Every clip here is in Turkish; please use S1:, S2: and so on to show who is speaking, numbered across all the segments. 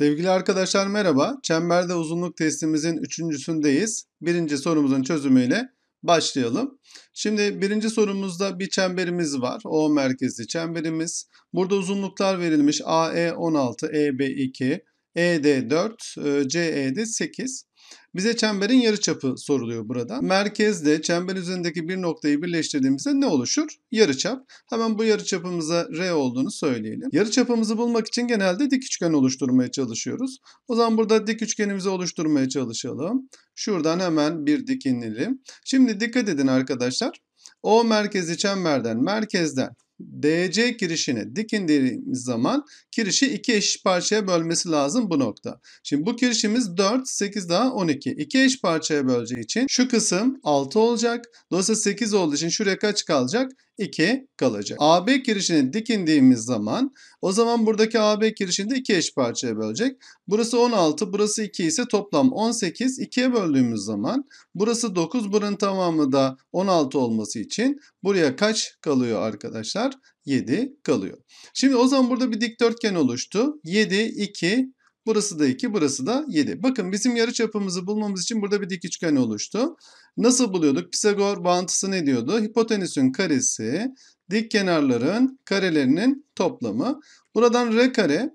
S1: Sevgili arkadaşlar merhaba. Çemberde uzunluk testimizin üçüncüsündeyiz. Birinci sorumuzun çözümüyle başlayalım. Şimdi birinci sorumuzda bir çemberimiz var. O merkezli çemberimiz. Burada uzunluklar verilmiş. AE 16, EB 2, ED 4, CED 8. Bize çemberin yarıçapı soruluyor burada. Merkezde çember üzerindeki bir noktayı birleştirdiğimizde ne oluşur? Yarıçap. Hemen bu yarıçapımıza R olduğunu söyleyelim. Yarıçapımızı bulmak için genelde dik üçgen oluşturmaya çalışıyoruz. O zaman burada dik üçgenimizi oluşturmaya çalışalım. Şuradan hemen bir dik inelim. Şimdi dikkat edin arkadaşlar. O merkezi çemberden, merkezden DC kirişini dik zaman kirişi iki eş parçaya bölmesi lazım bu nokta. Şimdi bu kirişimiz 4, 8 daha 12. İki eş parçaya böleceği için şu kısım 6 olacak. Dolayısıyla 8 olduğu için şuraya kaç kalacak? 2 kalacak. AB kirişini dikindiğimiz zaman o zaman buradaki AB kirişini de 2 eş parçaya bölecek. Burası 16, burası 2 ise toplam 18. 2'ye böldüğümüz zaman burası 9, buranın tamamı da 16 olması için buraya kaç kalıyor arkadaşlar? 7 kalıyor. Şimdi o zaman burada bir dikdörtgen oluştu. 7, 2, Burası da 2, burası da 7. Bakın bizim yarıçapımızı bulmamız için burada bir dik üçgen oluştu. Nasıl buluyorduk? Pisagor bağıntısı ne diyordu? Hipotenüsün karesi dik kenarların karelerinin toplamı. Buradan r kare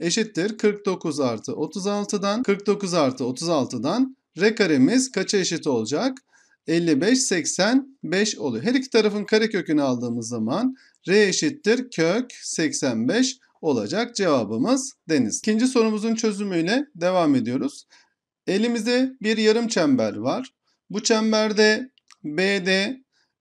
S1: eşittir 49 artı 36'dan 49 artı 36'dan r karemiz kaça eşit olacak? 55 85 oluyor. Her iki tarafın karekökünü aldığımız zaman r eşittir kök 85 olacak cevabımız deniz. İkinci sorumuzun çözümüyle devam ediyoruz. Elimizde bir yarım çember var. Bu çemberde BD,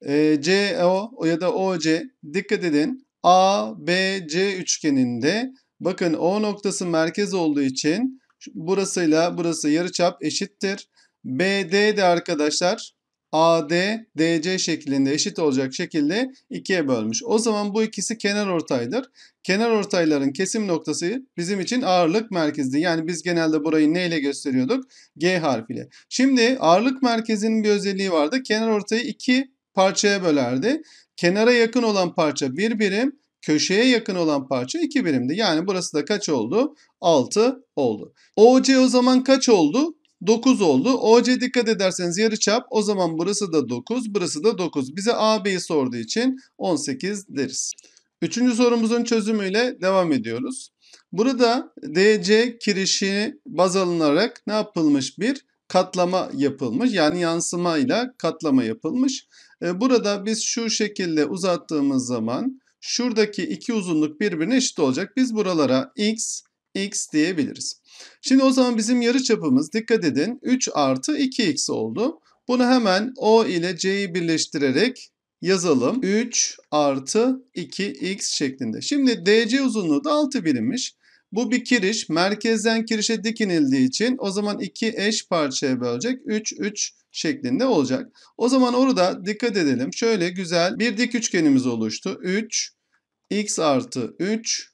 S1: e, CO ya da OC dikkat edin ABC üçgeninde bakın O noktası merkez olduğu için burasıyla burası yarıçap eşittir. BD de arkadaşlar AD, DC şeklinde eşit olacak şekilde ikiye bölmüş. O zaman bu ikisi kenar ortaydır. Kenar ortayların kesim noktası bizim için ağırlık merkezdi. Yani biz genelde burayı ne ile gösteriyorduk? G harfiyle. Şimdi ağırlık merkezinin bir özelliği vardı. Kenar ortayı iki parçaya bölerdi. Kenara yakın olan parça bir birim, köşeye yakın olan parça 2 birimdi. Yani burası da kaç oldu? 6 oldu. OC o zaman kaç oldu? 9 oldu. OC dikkat ederseniz yarı çap. O zaman burası da 9, burası da 9. Bize AB'yi sorduğu için 18 deriz. Üçüncü sorumuzun çözümüyle devam ediyoruz. Burada DC kirişi baz alınarak ne yapılmış? Bir katlama yapılmış. Yani yansıma ile katlama yapılmış. E, burada biz şu şekilde uzattığımız zaman şuradaki iki uzunluk birbirine eşit olacak. Biz buralara x, x diyebiliriz. Şimdi o zaman bizim yarı çapımız dikkat edin 3 artı 2x oldu. Bunu hemen O ile C'yi birleştirerek yazalım. 3 artı 2x şeklinde. Şimdi DC uzunluğu da 6 birimmiş. Bu bir kiriş. Merkezden kirişe dikinildiği için o zaman 2 eş parçaya bölecek. 3, 3 şeklinde olacak. O zaman orada dikkat edelim. Şöyle güzel bir dik üçgenimiz oluştu. 3, x artı 3,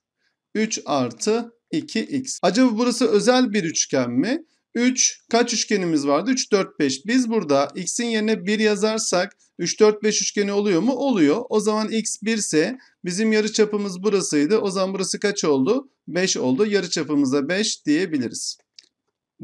S1: 3 artı 2x. Acaba burası özel bir üçgen mi? 3 kaç üçgenimiz vardı? 3, 4, 5. Biz burada x'in yerine 1 yazarsak 3, 4, 5 üçgeni oluyor mu? Oluyor. O zaman x 1 ise bizim yarı çapımız burasıydı. O zaman burası kaç oldu? 5 oldu. Yarı çapımıza 5 diyebiliriz.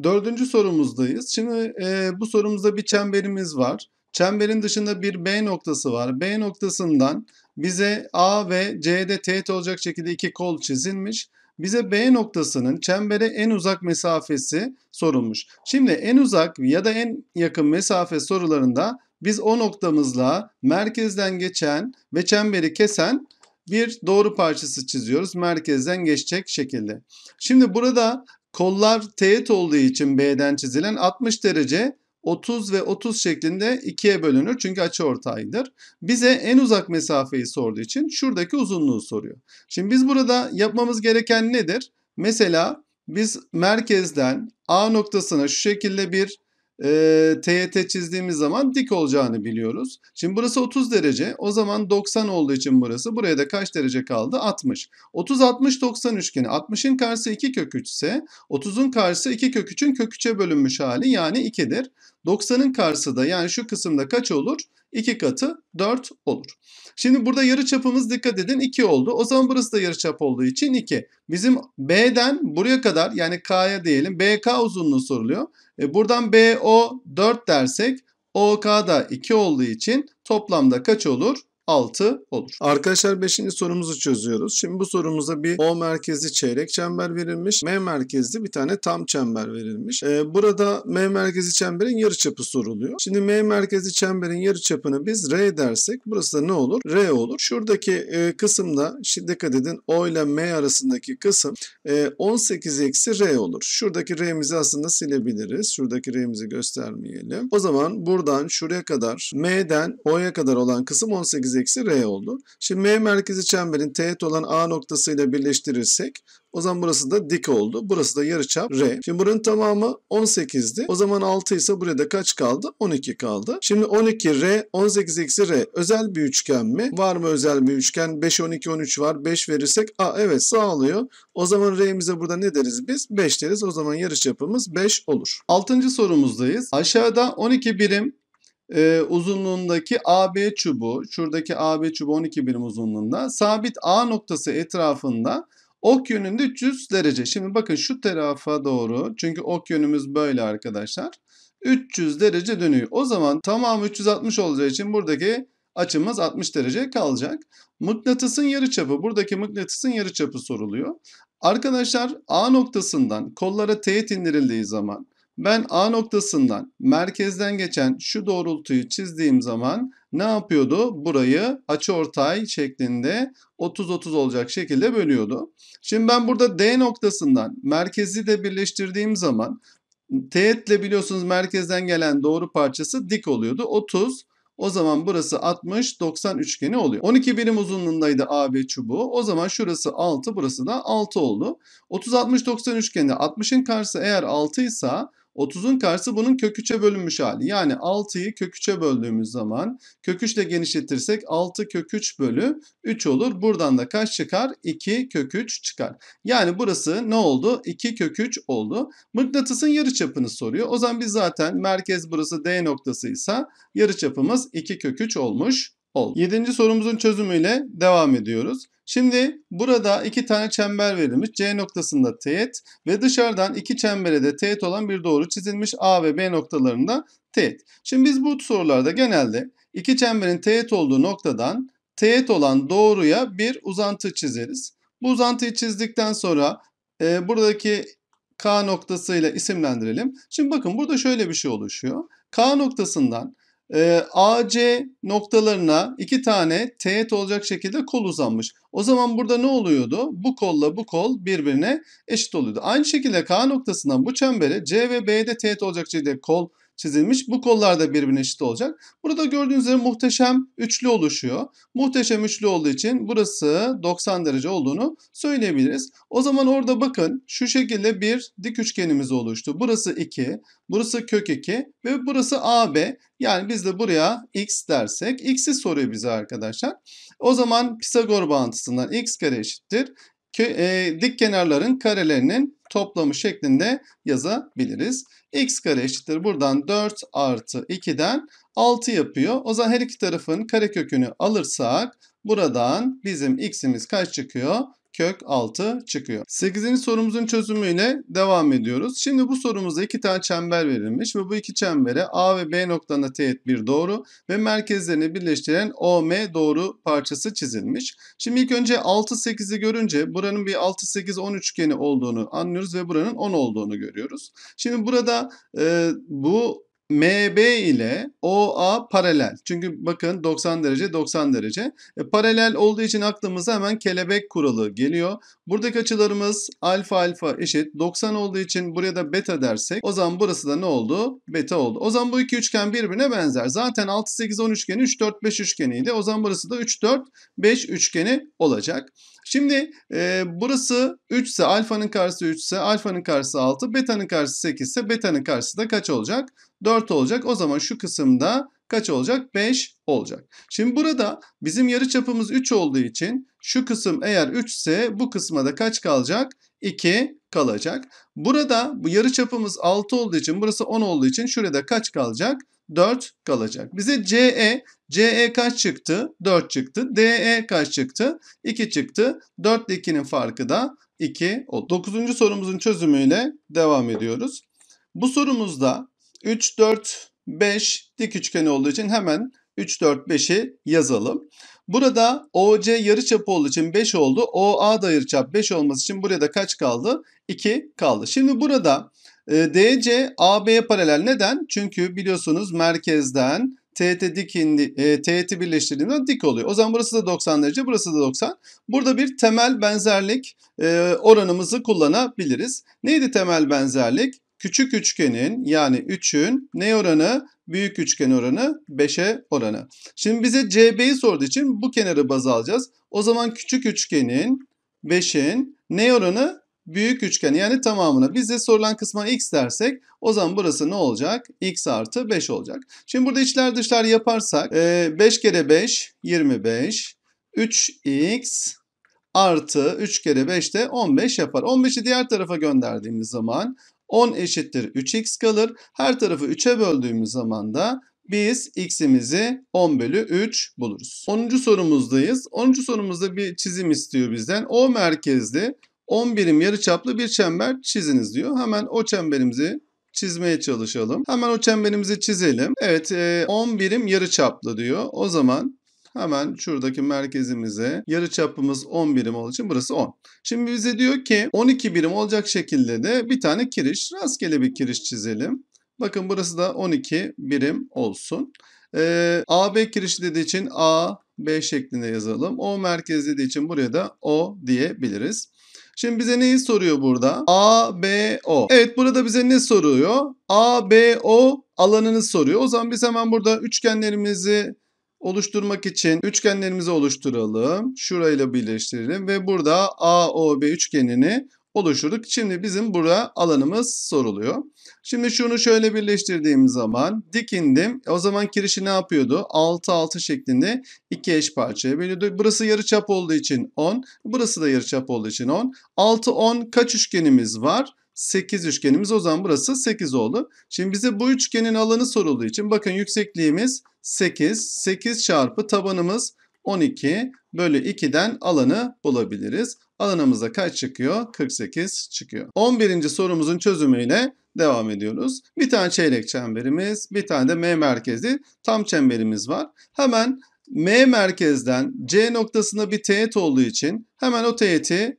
S1: Dördüncü sorumuzdayız. Şimdi e, bu sorumuzda bir çemberimiz var. Çemberin dışında bir B noktası var. B noktasından bize A ve C'de teğet olacak şekilde iki kol çizilmiş. Bize B noktasının çembere en uzak mesafesi sorulmuş. Şimdi en uzak ya da en yakın mesafe sorularında biz o noktamızla merkezden geçen ve çemberi kesen bir doğru parçası çiziyoruz. Merkezden geçecek şekilde. Şimdi burada kollar teğet olduğu için B'den çizilen 60 derece 30 ve 30 şeklinde ikiye bölünür çünkü açı ortaydır. Bize en uzak mesafeyi sorduğu için şuradaki uzunluğu soruyor. Şimdi biz burada yapmamız gereken nedir? Mesela biz merkezden A noktasına şu şekilde bir e, TYT çizdiğimiz zaman dik olacağını biliyoruz. Şimdi burası 30 derece. O zaman 90 olduğu için burası. Buraya da kaç derece kaldı? 60. 30, 60, 90 üçgeni. 60'ın karşısı 2 kök 3 ise 30'un karşısı 2 kök 3'ün kök 3'e bölünmüş hali yani 2'dir. 90'ın karşısı da yani şu kısımda kaç olur? 2 katı 4 olur. Şimdi burada yarı çapımız dikkat edin 2 oldu. O zaman burası da yarı çap olduğu için 2. Bizim B'den buraya kadar yani K'ya diyelim BK uzunluğu soruluyor. E buradan BO 4 dersek OK da 2 olduğu için toplamda kaç olur? 6 olur. Arkadaşlar 5. sorumuzu çözüyoruz. Şimdi bu sorumuza bir O merkezli çeyrek çember verilmiş. M merkezli bir tane tam çember verilmiş. Ee, burada M merkezli çemberin yarıçapı soruluyor. Şimdi M merkezli çemberin yarıçapını biz R dersek burası da ne olur? R olur. Şuradaki e, kısımda şimdi dikkat edin O ile M arasındaki kısım e, 18 eksi R olur. Şuradaki R'mizi aslında silebiliriz. Şuradaki R'mizi göstermeyelim. O zaman buradan şuraya kadar M'den O'ya kadar olan kısım 18 eksi R oldu. Şimdi M merkezi çemberin teğet olan A noktasıyla birleştirirsek o zaman burası da dik oldu. Burası da yarıçap R. Şimdi buranın tamamı 18'di. O zaman 6 ise buraya da kaç kaldı? 12 kaldı. Şimdi 12 R, 18 eksi R. Özel bir üçgen mi? Var mı özel bir üçgen? 5, 12, 13 var. 5 verirsek A evet sağlıyor. O zaman R'imize burada ne deriz biz? 5 deriz. O zaman yarıçapımız 5 olur. 6. sorumuzdayız. Aşağıda 12 birim e, uzunluğundaki AB çubuğu, şuradaki AB çubuğu 12 birim uzunluğunda sabit A noktası etrafında ok yönünde 300 derece. Şimdi bakın şu tarafa doğru çünkü ok yönümüz böyle arkadaşlar. 300 derece dönüyor. O zaman tamam 360 olacağı için buradaki açımız 60 derece kalacak. Mıknatısın yarıçapı, buradaki mıknatısın yarıçapı soruluyor. Arkadaşlar A noktasından kollara teğet indirildiği zaman ben A noktasından merkezden geçen şu doğrultuyu çizdiğim zaman ne yapıyordu? Burayı açıortay şeklinde 30-30 olacak şekilde bölüyordu. Şimdi ben burada D noktasından merkezi de birleştirdiğim zaman teğetle biliyorsunuz merkezden gelen doğru parçası dik oluyordu. 30 o zaman burası 60-90 üçgeni oluyor. 12 birim uzunluğundaydı AB çubuğu. O zaman şurası 6 burası da 6 oldu. 30-60-90 üçgeni 60'ın karşısı eğer 6 ise 30'un karşısı bunun kök 3'e bölünmüş hali. Yani 6'yı kök 3'e böldüğümüz zaman kök 3 ile genişletirsek 6 kök 3 bölü 3 olur. Buradan da kaç çıkar? 2 kök 3 çıkar. Yani burası ne oldu? 2 kök 3 oldu. Mıknatısın çapını soruyor. O zaman biz zaten merkez burası D noktasıysa yarıçapımız 2 kök 3 olmuş oldu. 7. sorumuzun çözümüyle devam ediyoruz. Şimdi burada iki tane çember verilmiş. C noktasında teğet ve dışarıdan iki çembere de teğet olan bir doğru çizilmiş. A ve B noktalarında teğet. Şimdi biz bu sorularda genelde iki çemberin teğet olduğu noktadan teğet olan doğruya bir uzantı çizeriz. Bu uzantıyı çizdikten sonra e, buradaki K noktasıyla isimlendirelim. Şimdi bakın burada şöyle bir şey oluşuyor. K noktasından e, ee, AC noktalarına iki tane teğet olacak şekilde kol uzanmış. O zaman burada ne oluyordu? Bu kolla bu kol birbirine eşit oluyordu. Aynı şekilde K noktasından bu çembere C ve B'de teğet olacak şekilde kol çizilmiş. Bu kollar da birbirine eşit olacak. Burada gördüğünüz gibi muhteşem üçlü oluşuyor. Muhteşem üçlü olduğu için burası 90 derece olduğunu söyleyebiliriz. O zaman orada bakın şu şekilde bir dik üçgenimiz oluştu. Burası 2, burası kök 2 ve burası AB. Yani biz de buraya x dersek x'i soruyor bize arkadaşlar. O zaman Pisagor bağıntısından x kare eşittir e, dik kenarların karelerinin toplamı şeklinde yazabiliriz. x kare eşittir buradan 4 artı 2'den 6 yapıyor. O zaman her iki tarafın karekökünü alırsak buradan bizim x'imiz kaç çıkıyor? kök 6 çıkıyor. 8. sorumuzun çözümüyle devam ediyoruz. Şimdi bu sorumuzda iki tane çember verilmiş ve bu iki çembere A ve B noktalarına teğet bir doğru ve merkezlerini birleştiren OM doğru parçası çizilmiş. Şimdi ilk önce 6 8'i görünce buranın bir 6 8 10 üçgeni olduğunu anlıyoruz ve buranın 10 olduğunu görüyoruz. Şimdi burada e, bu MB ile OA paralel. Çünkü bakın 90 derece 90 derece. E, paralel olduğu için aklımıza hemen kelebek kuralı geliyor. Buradaki açılarımız alfa alfa eşit 90 olduğu için buraya da beta dersek o zaman burası da ne oldu? Beta oldu. O zaman bu iki üçgen birbirine benzer. Zaten 6 8 10 üçgeni 3 4 5 üçgeniydi. O zaman burası da 3 4 5 üçgeni olacak. Şimdi e, burası 3 ise alfanın karşısı 3 ise alfanın karşısı 6, beta'nın karşısı 8 ise beta'nın karşısı da kaç olacak? 4 olacak. O zaman şu kısımda kaç olacak? 5 olacak. Şimdi burada bizim yarı çapımız 3 olduğu için şu kısım eğer 3 ise bu kısma da kaç kalacak? 2 kalacak. Burada bu yarı çapımız 6 olduğu için burası 10 olduğu için şurada kaç kalacak? 4 kalacak. Bize CE, CE kaç çıktı? 4 çıktı. DE kaç çıktı? 2 çıktı. 4 ile 2'nin farkı da 2 oldu. 9. sorumuzun çözümüyle devam ediyoruz. Bu sorumuzda 3, 4, 5 dik üçgeni olduğu için hemen 3, 4, 5'i yazalım. Burada OC yarıçapı olduğu için 5 oldu. OA da yarıçap 5 olması için buraya da kaç kaldı? 2 kaldı. Şimdi burada ee, DC AB'ye paralel. Neden? Çünkü biliyorsunuz merkezden TET dik indi, e, TET dik oluyor. O zaman burası da 90 derece, burası da 90. Burada bir temel benzerlik e, oranımızı kullanabiliriz. Neydi temel benzerlik? Küçük üçgenin yani 3'ün ne oranı? Büyük üçgen oranı 5'e oranı. Şimdi bize CB'yi sorduğu için bu kenarı baz alacağız. O zaman küçük üçgenin 5'in ne oranı? büyük üçgen yani tamamını bize sorulan kısma x dersek o zaman burası ne olacak? x artı 5 olacak. Şimdi burada içler dışlar yaparsak 5 e, kere 5 25 3x artı 3 kere 5 de 15 yapar. 15'i diğer tarafa gönderdiğimiz zaman 10 eşittir 3x kalır. Her tarafı 3'e böldüğümüz zaman da biz x'imizi 10 bölü 3 buluruz. 10. sorumuzdayız. 10. sorumuzda bir çizim istiyor bizden. O merkezli 10 birim yarı çaplı bir çember çiziniz diyor. Hemen o çemberimizi çizmeye çalışalım. Hemen o çemberimizi çizelim. Evet 10 e, birim yarı çaplı diyor. O zaman hemen şuradaki merkezimize yarı çapımız 10 birim olduğu için burası 10. Şimdi bize diyor ki 12 birim olacak şekilde de bir tane kiriş rastgele bir kiriş çizelim. Bakın burası da 12 birim olsun. E, AB kirişi dediği için A, B şeklinde yazalım. O merkez dediği için buraya da O diyebiliriz. Şimdi bize neyi soruyor burada? A, B, O. Evet burada bize ne soruyor? A, B, O alanını soruyor. O zaman biz hemen burada üçgenlerimizi oluşturmak için üçgenlerimizi oluşturalım. Şurayla birleştirelim ve burada AOB üçgenini oluşturduk. Şimdi bizim burada alanımız soruluyor. Şimdi şunu şöyle birleştirdiğim zaman dik indim. E, o zaman kirişi ne yapıyordu? 6 6 şeklinde iki eş parçaya bölüyordu. Burası yarıçap olduğu için 10. Burası da yarıçap olduğu için 10. 6 10 kaç üçgenimiz var? 8 üçgenimiz o zaman burası 8 oldu. Şimdi bize bu üçgenin alanı sorulduğu için bakın yüksekliğimiz 8. 8 çarpı tabanımız 12 bölü 2'den alanı bulabiliriz. Alanımıza kaç çıkıyor? 48 çıkıyor. 11. sorumuzun çözümüyle devam ediyoruz. Bir tane çeyrek çemberimiz, bir tane de M merkezi tam çemberimiz var. Hemen M merkezden C noktasında bir teğet olduğu için hemen o teğeti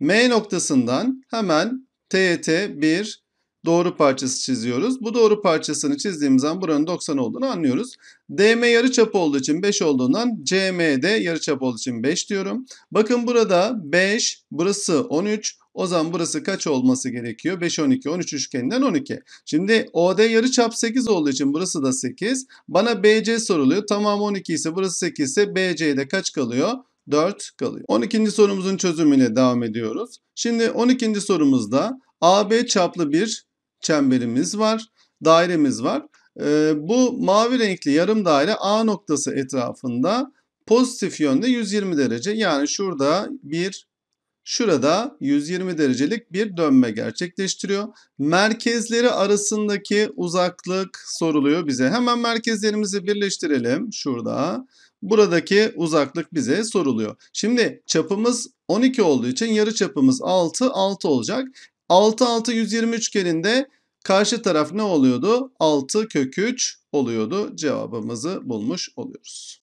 S1: M noktasından hemen teğete bir doğru parçası çiziyoruz. Bu doğru parçasını çizdiğimiz zaman buranın 90 olduğunu anlıyoruz. DM yarıçap olduğu için 5 olduğundan CM'de yarıçap olduğu için 5 diyorum. Bakın burada 5, burası 13, o zaman burası kaç olması gerekiyor? 5, 12, 13 üçgeninden 12. Şimdi OD yarı çap 8 olduğu için burası da 8. Bana BC soruluyor. Tamam 12 ise burası 8 ise BC'de kaç kalıyor? 4 kalıyor. 12. sorumuzun çözümüne devam ediyoruz. Şimdi 12. sorumuzda AB çaplı bir çemberimiz var, dairemiz var. E, bu mavi renkli yarım daire A noktası etrafında pozitif yönde 120 derece. Yani şurada bir Şurada 120 derecelik bir dönme gerçekleştiriyor. Merkezleri arasındaki uzaklık soruluyor bize. Hemen merkezlerimizi birleştirelim şurada. Buradaki uzaklık bize soruluyor. Şimdi çapımız 12 olduğu için yarı çapımız 6, 6 olacak. 6 6 123 üçgeninde karşı taraf ne oluyordu? 6 kök 3 oluyordu. Cevabımızı bulmuş oluyoruz.